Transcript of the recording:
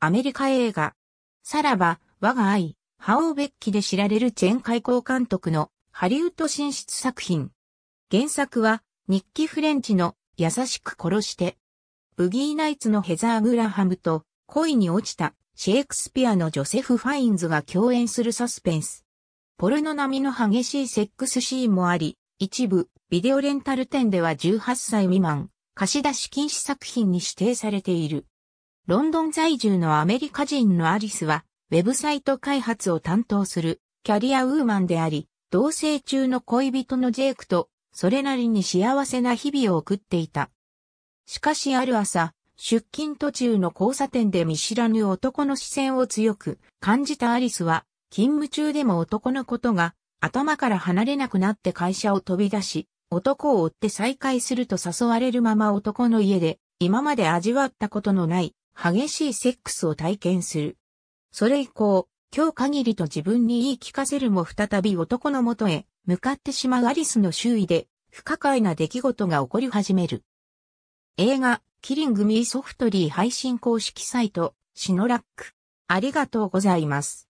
アメリカ映画。さらば、我が愛、ハオーベッキで知られるチェン開港監督のハリウッド進出作品。原作は、日記フレンチの優しく殺して。ブギーナイツのヘザー・グラハムと恋に落ちたシェイクスピアのジョセフ・ファインズが共演するサスペンス。ポルノ並みの激しいセックスシーンもあり、一部、ビデオレンタル店では18歳未満、貸し出し禁止作品に指定されている。ロンドン在住のアメリカ人のアリスは、ウェブサイト開発を担当するキャリアウーマンであり、同棲中の恋人のジェイクと、それなりに幸せな日々を送っていた。しかしある朝、出勤途中の交差点で見知らぬ男の視線を強く感じたアリスは、勤務中でも男のことが頭から離れなくなって会社を飛び出し、男を追って再会すると誘われるまま男の家で今まで味わったことのない激しいセックスを体験する。それ以降、今日限りと自分に言い聞かせるも再び男の元へ向かってしまうアリスの周囲で不可解な出来事が起こり始める。映画、キリングミーソフトリー配信公式サイト、シノラック。ありがとうございます。